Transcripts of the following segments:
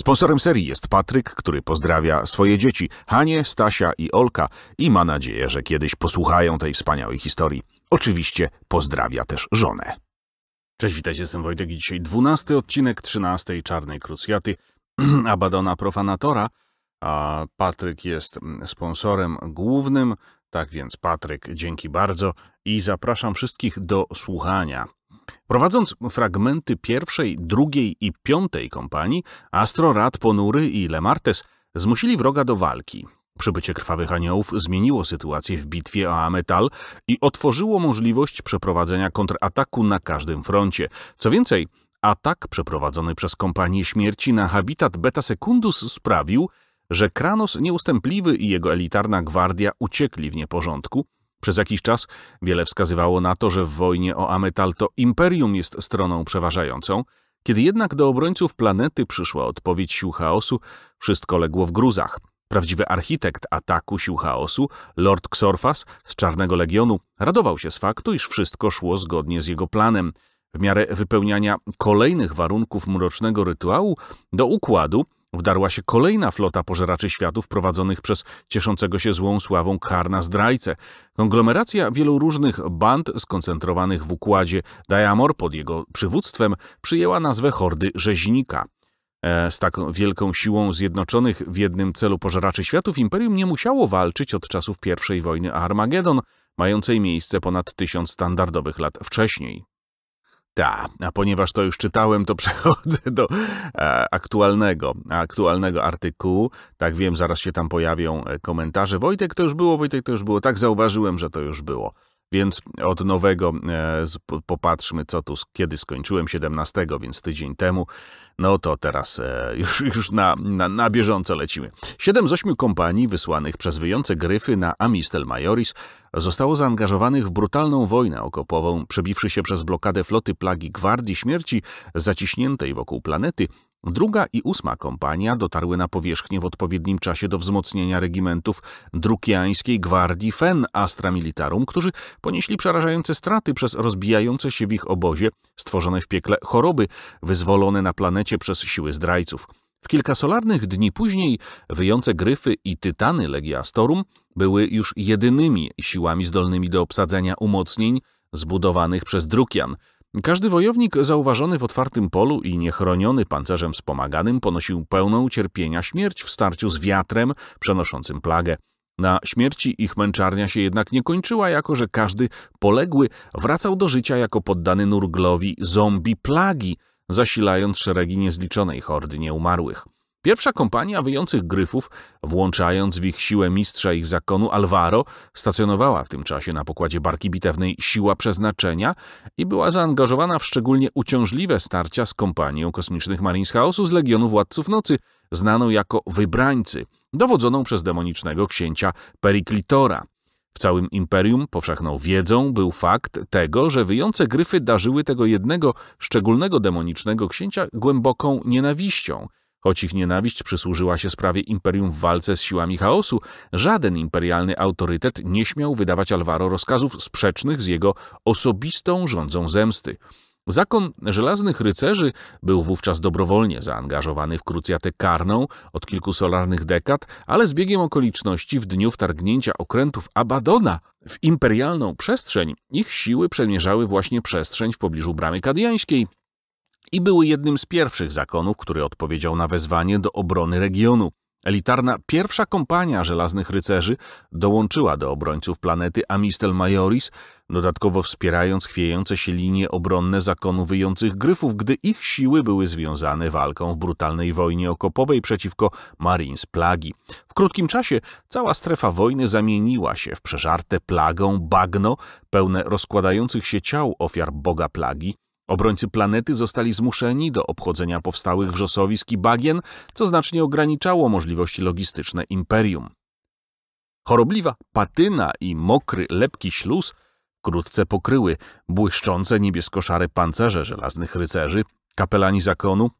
Sponsorem serii jest Patryk, który pozdrawia swoje dzieci, Hanie, Stasia i Olka i ma nadzieję, że kiedyś posłuchają tej wspaniałej historii. Oczywiście pozdrawia też żonę. Cześć, witajcie, jestem Wojtek i dzisiaj 12 odcinek 13 Czarnej Krucjaty Abadona Profanatora, a Patryk jest mm, sponsorem głównym, tak więc Patryk, dzięki bardzo i zapraszam wszystkich do słuchania Prowadząc fragmenty pierwszej, drugiej i piątej kompanii, Astrorad Ponury i Lemartes zmusili wroga do walki. Przybycie krwawych aniołów zmieniło sytuację w bitwie o Ametal i otworzyło możliwość przeprowadzenia kontrataku na każdym froncie. Co więcej, atak przeprowadzony przez kompanię śmierci na habitat Beta Secundus sprawił, że Kranos Nieustępliwy i jego elitarna gwardia uciekli w nieporządku, przez jakiś czas wiele wskazywało na to, że w wojnie o Ametal to imperium jest stroną przeważającą. Kiedy jednak do obrońców planety przyszła odpowiedź sił chaosu, wszystko legło w gruzach. Prawdziwy architekt ataku sił chaosu, Lord Xorfas z Czarnego Legionu, radował się z faktu, iż wszystko szło zgodnie z jego planem. W miarę wypełniania kolejnych warunków mrocznego rytuału do układu Wdarła się kolejna flota pożeraczy światów prowadzonych przez cieszącego się złą sławą Karna zdrajcę. Konglomeracja wielu różnych band skoncentrowanych w układzie Diamor pod jego przywództwem przyjęła nazwę Hordy Rzeźnika. E, z taką wielką siłą zjednoczonych w jednym celu pożeraczy światów imperium nie musiało walczyć od czasów I wojny Armagedon, mającej miejsce ponad tysiąc standardowych lat wcześniej. Ta, a ponieważ to już czytałem, to przechodzę do e, aktualnego, aktualnego artykułu. Tak wiem, zaraz się tam pojawią e, komentarze. Wojtek, to już było, Wojtek, to już było. Tak zauważyłem, że to już było. Więc od nowego e, popatrzmy, co tu, kiedy skończyłem, 17, więc tydzień temu. No to teraz e, już, już na, na, na bieżąco lecimy. Siedem z ośmiu kompanii wysłanych przez wyjące gryfy na Amistel Majoris zostało zaangażowanych w brutalną wojnę okopową, przebiwszy się przez blokadę floty plagi Gwardii Śmierci zaciśniętej wokół planety Druga i ósma kompania dotarły na powierzchnię w odpowiednim czasie do wzmocnienia regimentów drukiańskiej gwardii Fen Astra Militarum, którzy ponieśli przerażające straty przez rozbijające się w ich obozie stworzone w piekle choroby wyzwolone na planecie przez siły zdrajców. W kilka solarnych dni później wyjące gryfy i tytany Legiastorum były już jedynymi siłami zdolnymi do obsadzenia umocnień zbudowanych przez Drukian – każdy wojownik zauważony w otwartym polu i niechroniony pancerzem wspomaganym ponosił pełną cierpienia śmierć w starciu z wiatrem przenoszącym plagę. Na śmierci ich męczarnia się jednak nie kończyła, jako że każdy poległy wracał do życia jako poddany nurglowi zombie plagi, zasilając szeregi niezliczonej hordy nieumarłych. Pierwsza kompania wyjących gryfów, włączając w ich siłę mistrza ich zakonu Alvaro, stacjonowała w tym czasie na pokładzie barki bitewnej Siła Przeznaczenia i była zaangażowana w szczególnie uciążliwe starcia z kompanią kosmicznych Marines Chaosu z Legionu Władców Nocy, znaną jako Wybrańcy, dowodzoną przez demonicznego księcia Periklitora. W całym imperium powszechną wiedzą był fakt tego, że wyjące gryfy darzyły tego jednego szczególnego demonicznego księcia głęboką nienawiścią – Choć ich nienawiść przysłużyła się sprawie imperium w walce z siłami chaosu, żaden imperialny autorytet nie śmiał wydawać Alvaro rozkazów sprzecznych z jego osobistą rządzą zemsty. Zakon Żelaznych Rycerzy był wówczas dobrowolnie zaangażowany w krucjatę karną od kilku solarnych dekad, ale z biegiem okoliczności w dniu wtargnięcia okrętów Abadona w imperialną przestrzeń ich siły przemierzały właśnie przestrzeń w pobliżu Bramy Kadiańskiej, i były jednym z pierwszych zakonów, który odpowiedział na wezwanie do obrony regionu. Elitarna pierwsza kompania żelaznych rycerzy dołączyła do obrońców planety Amistel Majoris, dodatkowo wspierając chwiejące się linie obronne zakonu wyjących gryfów, gdy ich siły były związane walką w brutalnej wojnie okopowej przeciwko Marines Plagi. W krótkim czasie cała strefa wojny zamieniła się w przeżarte plagą bagno pełne rozkładających się ciał ofiar Boga Plagi, Obrońcy planety zostali zmuszeni do obchodzenia powstałych wrzosowisk i bagien, co znacznie ograniczało możliwości logistyczne imperium. Chorobliwa patyna i mokry, lepki śluz wkrótce pokryły błyszczące niebieskoszare pancerze żelaznych rycerzy, kapelani zakonu,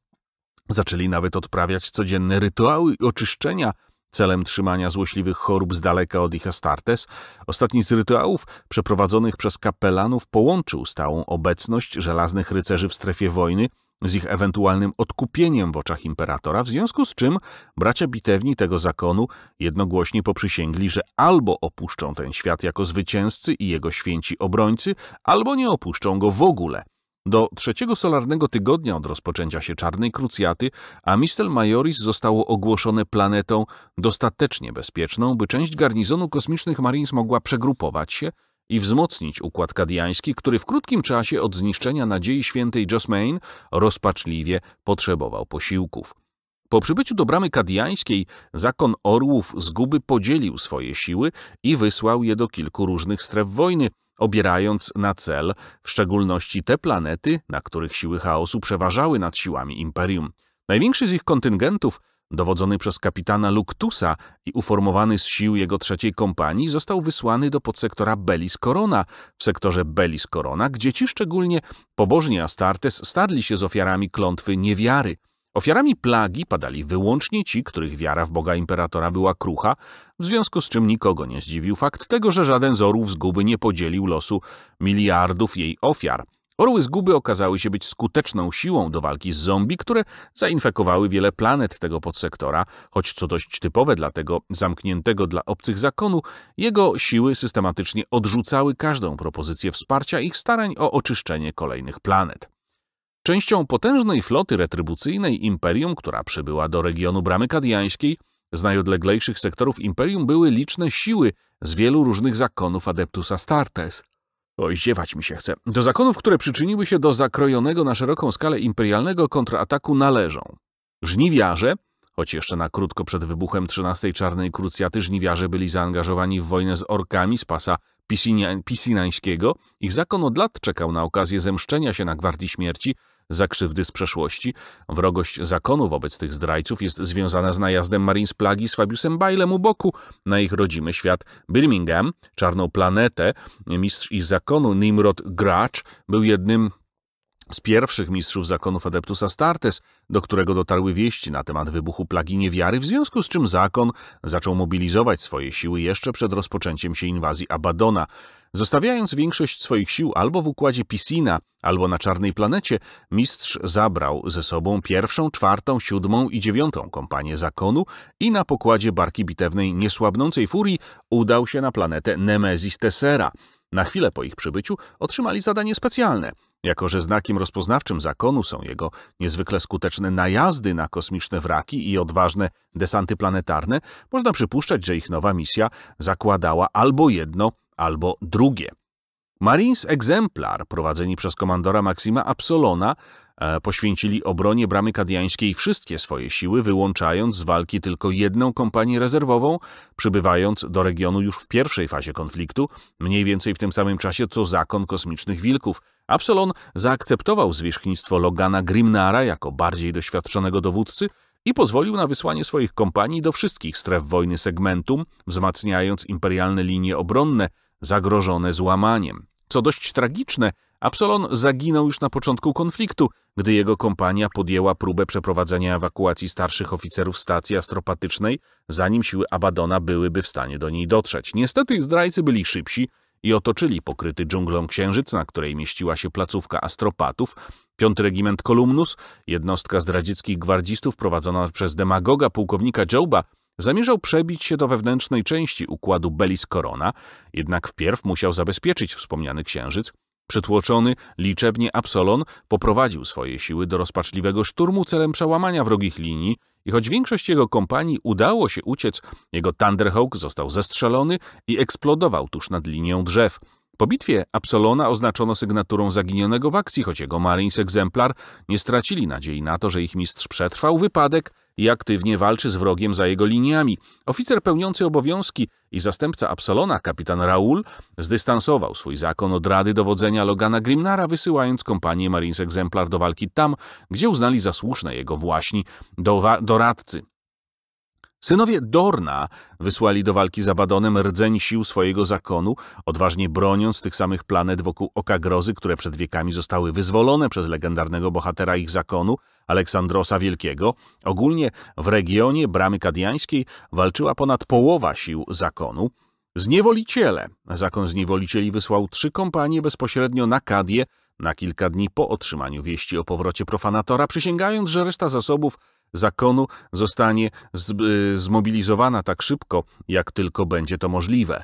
zaczęli nawet odprawiać codzienne rytuały i oczyszczenia – celem trzymania złośliwych chorób z daleka od ich Astartes, ostatni z rytuałów przeprowadzonych przez kapelanów połączył stałą obecność żelaznych rycerzy w strefie wojny z ich ewentualnym odkupieniem w oczach imperatora, w związku z czym bracia bitewni tego zakonu jednogłośnie poprzysięgli, że albo opuszczą ten świat jako zwycięzcy i jego święci obrońcy, albo nie opuszczą go w ogóle – do trzeciego solarnego tygodnia od rozpoczęcia się czarnej krucjaty Amistel Majoris zostało ogłoszone planetą dostatecznie bezpieczną, by część garnizonu kosmicznych Marines mogła przegrupować się i wzmocnić układ kadiański, który w krótkim czasie od zniszczenia nadziei świętej Josmain rozpaczliwie potrzebował posiłków. Po przybyciu do bramy kadiańskiej zakon orłów z podzielił swoje siły i wysłał je do kilku różnych stref wojny, obierając na cel w szczególności te planety, na których siły chaosu przeważały nad siłami Imperium. Największy z ich kontyngentów, dowodzony przez kapitana Luktusa i uformowany z sił jego trzeciej kompanii, został wysłany do podsektora Belis Corona, w sektorze Belis Corona, gdzie ci szczególnie pobożni Astartes starli się z ofiarami klątwy niewiary – Ofiarami plagi padali wyłącznie ci, których wiara w Boga Imperatora była krucha, w związku z czym nikogo nie zdziwił fakt tego, że żaden z orłów zguby nie podzielił losu miliardów jej ofiar. Orły zguby okazały się być skuteczną siłą do walki z zombie, które zainfekowały wiele planet tego podsektora, choć co dość typowe dla tego zamkniętego dla obcych zakonu, jego siły systematycznie odrzucały każdą propozycję wsparcia ich starań o oczyszczenie kolejnych planet. Częścią potężnej floty retrybucyjnej Imperium, która przybyła do regionu Bramy Kadiańskiej, z najodleglejszych sektorów Imperium były liczne siły z wielu różnych zakonów Adeptus Astartes. Oj, ziewać mi się chce. Do zakonów, które przyczyniły się do zakrojonego na szeroką skalę imperialnego kontrataku należą żniwiarze, choć jeszcze na krótko przed wybuchem XIII Czarnej Krucjaty żniwiarze byli zaangażowani w wojnę z orkami z pasa Pisinańskiego, ich zakon od lat czekał na okazję zemszczenia się na Gwardii Śmierci, za krzywdy z przeszłości. Wrogość zakonu wobec tych zdrajców jest związana z najazdem Marines Plagi z Fabiusem Bailem u boku na ich rodzimy świat Birmingham, Czarną Planetę. Mistrz ich zakonu Nimrod Gracz był jednym z pierwszych mistrzów zakonów Adeptus Astartes, do którego dotarły wieści na temat wybuchu plagi niewiary, w związku z czym zakon zaczął mobilizować swoje siły jeszcze przed rozpoczęciem się inwazji Abadona. Zostawiając większość swoich sił albo w układzie Piscina, albo na czarnej planecie, mistrz zabrał ze sobą pierwszą, czwartą, siódmą i dziewiątą kompanię zakonu i na pokładzie barki bitewnej niesłabnącej furii udał się na planetę Nemesis Tessera. Na chwilę po ich przybyciu otrzymali zadanie specjalne – jako, że znakiem rozpoznawczym zakonu są jego niezwykle skuteczne najazdy na kosmiczne wraki i odważne desanty planetarne, można przypuszczać, że ich nowa misja zakładała albo jedno, albo drugie. Marines egzemplar, prowadzeni przez komandora Maksima Absolona, e, poświęcili obronie bramy kadiańskiej wszystkie swoje siły, wyłączając z walki tylko jedną kompanię rezerwową, przybywając do regionu już w pierwszej fazie konfliktu, mniej więcej w tym samym czasie co zakon kosmicznych wilków. Absolon zaakceptował zwierzchnictwo Logana Grimnara jako bardziej doświadczonego dowódcy i pozwolił na wysłanie swoich kompanii do wszystkich stref wojny segmentum, wzmacniając imperialne linie obronne, zagrożone złamaniem. Co dość tragiczne, Absalon zaginął już na początku konfliktu, gdy jego kompania podjęła próbę przeprowadzenia ewakuacji starszych oficerów stacji astropatycznej, zanim siły Abadona byłyby w stanie do niej dotrzeć. Niestety zdrajcy byli szybsi i otoczyli pokryty dżunglą księżyc, na której mieściła się placówka astropatów, Piąty Regiment Kolumnus, jednostka zdradzieckich gwardzistów prowadzona przez demagoga pułkownika Joba, Zamierzał przebić się do wewnętrznej części układu Belis Korona, jednak wpierw musiał zabezpieczyć wspomniany księżyc. Przytłoczony liczebnie Absolon poprowadził swoje siły do rozpaczliwego szturmu celem przełamania wrogich linii i choć większość jego kompanii udało się uciec, jego Thunderhawk został zestrzelony i eksplodował tuż nad linią drzew. Po bitwie Absolona oznaczono sygnaturą zaginionego w akcji, choć jego Marines egzemplar nie stracili nadziei na to, że ich mistrz przetrwał wypadek i aktywnie walczy z wrogiem za jego liniami. Oficer pełniący obowiązki i zastępca Absalona, kapitan Raul, zdystansował swój zakon od rady dowodzenia Logana Grimnara, wysyłając kompanię Marines Exemplar do walki tam, gdzie uznali za słuszne jego właśnie doradcy. Synowie Dorna wysłali do walki z Abadonem rdzeń sił swojego zakonu, odważnie broniąc tych samych planet wokół Oka Grozy, które przed wiekami zostały wyzwolone przez legendarnego bohatera ich zakonu, Aleksandrosa Wielkiego. Ogólnie w regionie Bramy Kadiańskiej walczyła ponad połowa sił zakonu. Zniewoliciele. Zakon zniewolicieli wysłał trzy kompanie bezpośrednio na Kadię na kilka dni po otrzymaniu wieści o powrocie profanatora, przysięgając, że reszta zasobów zakonu zostanie y, zmobilizowana tak szybko, jak tylko będzie to możliwe.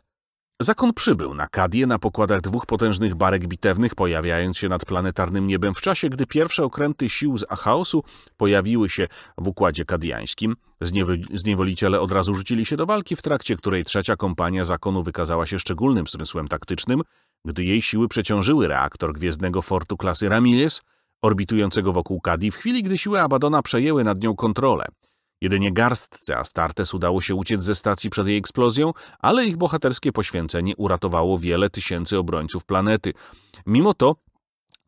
Zakon przybył na Kadię na pokładach dwóch potężnych barek bitewnych, pojawiając się nad planetarnym niebem w czasie, gdy pierwsze okręty sił z Achaosu pojawiły się w Układzie Kadiańskim. Zniewoliciele od razu rzucili się do walki, w trakcie której trzecia kompania zakonu wykazała się szczególnym zmysłem taktycznym, gdy jej siły przeciążyły reaktor Gwiezdnego Fortu klasy Ramilles – orbitującego wokół Kadi w chwili, gdy siły Abadona przejęły nad nią kontrolę. Jedynie garstce Astartes udało się uciec ze stacji przed jej eksplozją, ale ich bohaterskie poświęcenie uratowało wiele tysięcy obrońców planety. Mimo to,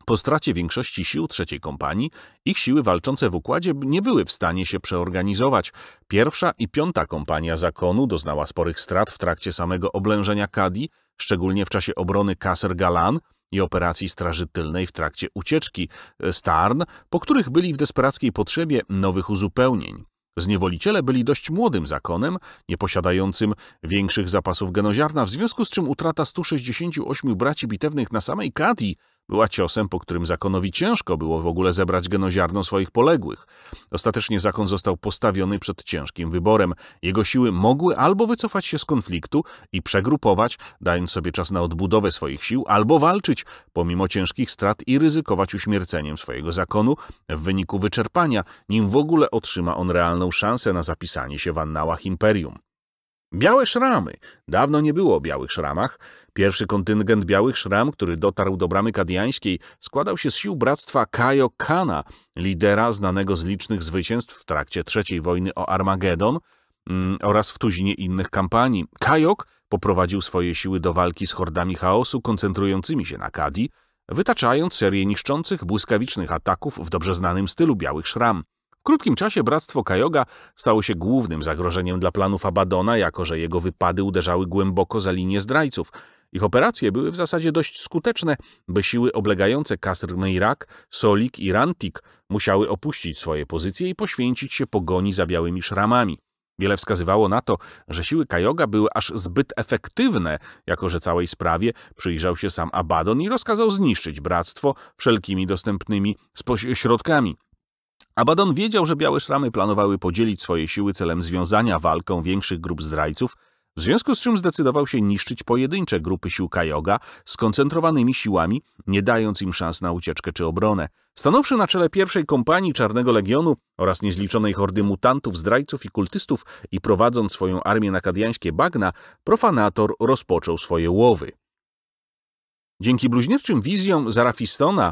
po stracie większości sił trzeciej kompanii, ich siły walczące w układzie nie były w stanie się przeorganizować. Pierwsza i piąta kompania zakonu doznała sporych strat w trakcie samego oblężenia Kadi, szczególnie w czasie obrony Kasser Galan, i operacji Straży Tylnej w trakcie ucieczki z Tarn, po których byli w desperackiej potrzebie nowych uzupełnień. Zniewoliciele byli dość młodym zakonem, nieposiadającym większych zapasów genoziarna, w związku z czym utrata 168 braci bitewnych na samej Kati była ciosem, po którym zakonowi ciężko było w ogóle zebrać genoziarno swoich poległych. Ostatecznie zakon został postawiony przed ciężkim wyborem. Jego siły mogły albo wycofać się z konfliktu i przegrupować, dając sobie czas na odbudowę swoich sił, albo walczyć pomimo ciężkich strat i ryzykować uśmierceniem swojego zakonu w wyniku wyczerpania, nim w ogóle otrzyma on realną szansę na zapisanie się w annałach imperium. Białe szramy. Dawno nie było o białych szramach. Pierwszy kontyngent białych szram, który dotarł do bramy kadiańskiej, składał się z sił bractwa Kajo Kana, lidera znanego z licznych zwycięstw w trakcie III wojny o Armagedon mm, oraz w tuzinie innych kampanii. Kajok poprowadził swoje siły do walki z hordami chaosu koncentrującymi się na Kadi, wytaczając serię niszczących, błyskawicznych ataków w dobrze znanym stylu białych szram. W krótkim czasie bractwo Kajoga stało się głównym zagrożeniem dla planów Abadona, jako że jego wypady uderzały głęboko za linię zdrajców. Ich operacje były w zasadzie dość skuteczne, by siły oblegające Kasr Meirak, Solik i Rantik musiały opuścić swoje pozycje i poświęcić się pogoni za białymi szramami. Wiele wskazywało na to, że siły Kajoga były aż zbyt efektywne, jako że całej sprawie przyjrzał się sam Abaddon i rozkazał zniszczyć bractwo wszelkimi dostępnymi środkami. Abaddon wiedział, że białe szramy planowały podzielić swoje siły celem związania walką większych grup zdrajców, w związku z czym zdecydował się niszczyć pojedyncze grupy sił Kajoga skoncentrowanymi siłami, nie dając im szans na ucieczkę czy obronę. Stanąwszy na czele pierwszej kompanii Czarnego Legionu oraz niezliczonej hordy mutantów, zdrajców i kultystów i prowadząc swoją armię na kadiańskie bagna, profanator rozpoczął swoje łowy. Dzięki bluźnierczym wizjom Zarafistona,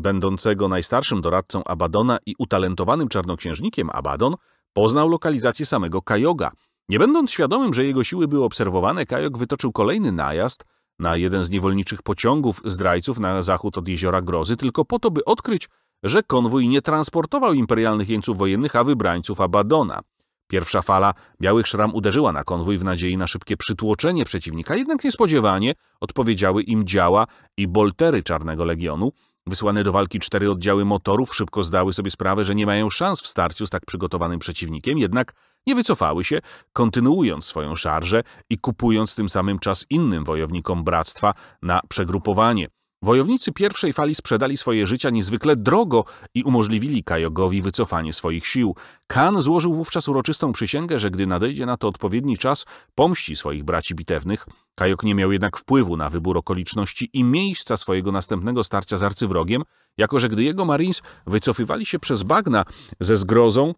będącego najstarszym doradcą Abadona i utalentowanym czarnoksiężnikiem, Abadon poznał lokalizację samego Kajoga. Nie będąc świadomym, że jego siły były obserwowane, Kajog wytoczył kolejny najazd na jeden z niewolniczych pociągów zdrajców na zachód od Jeziora Grozy, tylko po to, by odkryć, że konwój nie transportował imperialnych jeńców wojennych, a wybrańców Abadona. Pierwsza fala białych szram uderzyła na konwój w nadziei na szybkie przytłoczenie przeciwnika, jednak niespodziewanie odpowiedziały im działa i boltery Czarnego Legionu. Wysłane do walki cztery oddziały motorów szybko zdały sobie sprawę, że nie mają szans w starciu z tak przygotowanym przeciwnikiem, jednak nie wycofały się, kontynuując swoją szarżę i kupując tym samym czas innym wojownikom bractwa na przegrupowanie – Wojownicy pierwszej fali sprzedali swoje życia niezwykle drogo i umożliwili Kajogowi wycofanie swoich sił. Kan złożył wówczas uroczystą przysięgę, że gdy nadejdzie na to odpowiedni czas, pomści swoich braci bitewnych. Kajok nie miał jednak wpływu na wybór okoliczności i miejsca swojego następnego starcia z arcywrogiem, jako że gdy jego marines wycofywali się przez bagna ze zgrozą,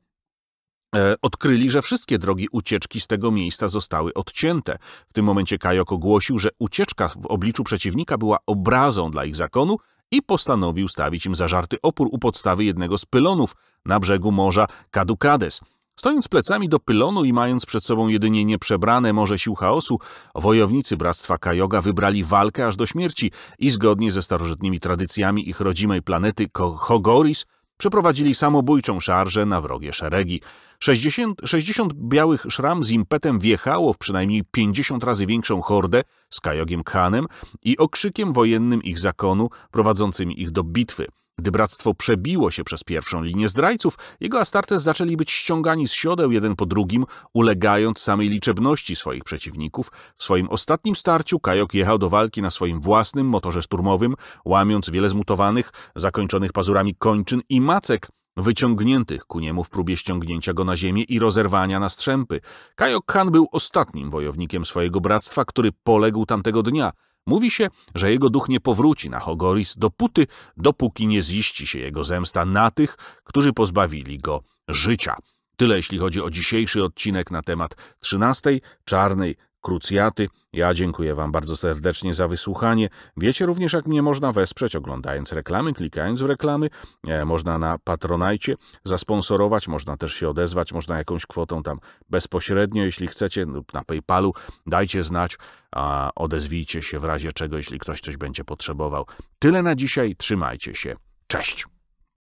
E, odkryli, że wszystkie drogi ucieczki z tego miejsca zostały odcięte. W tym momencie Kajok ogłosił, że ucieczka w obliczu przeciwnika była obrazą dla ich zakonu i postanowił stawić im zażarty opór u podstawy jednego z pylonów na brzegu morza Kadukades. Stojąc plecami do pylonu i mając przed sobą jedynie nieprzebrane morze sił chaosu, wojownicy Bractwa Kajoga wybrali walkę aż do śmierci i zgodnie ze starożytnymi tradycjami ich rodzimej planety Hogoris – Przeprowadzili samobójczą szarżę na wrogie szeregi. 60, 60 białych szram z impetem wjechało w przynajmniej 50 razy większą hordę z Kajogiem Khanem i okrzykiem wojennym ich zakonu prowadzącym ich do bitwy – gdy bractwo przebiło się przez pierwszą linię zdrajców, jego Astartes zaczęli być ściągani z siodeł jeden po drugim, ulegając samej liczebności swoich przeciwników. W swoim ostatnim starciu Kajok jechał do walki na swoim własnym motorze szturmowym, łamiąc wiele zmutowanych, zakończonych pazurami kończyn i macek, wyciągniętych ku niemu w próbie ściągnięcia go na ziemię i rozerwania na strzępy. Kajok Khan był ostatnim wojownikiem swojego bractwa, który poległ tamtego dnia – Mówi się, że jego duch nie powróci na Hogoris dopóty, dopóki nie ziści się jego zemsta na tych, którzy pozbawili go życia. Tyle jeśli chodzi o dzisiejszy odcinek na temat 13. Czarnej Krucjaty, ja dziękuję Wam bardzo serdecznie za wysłuchanie. Wiecie również, jak mnie można wesprzeć, oglądając reklamy, klikając w reklamy. E, można na Patronajcie zasponsorować, można też się odezwać, można jakąś kwotą tam bezpośrednio, jeśli chcecie, lub na PayPalu. Dajcie znać, a odezwijcie się w razie czego, jeśli ktoś coś będzie potrzebował. Tyle na dzisiaj, trzymajcie się. Cześć!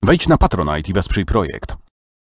Wejdź na Patronite i wesprzyj projekt.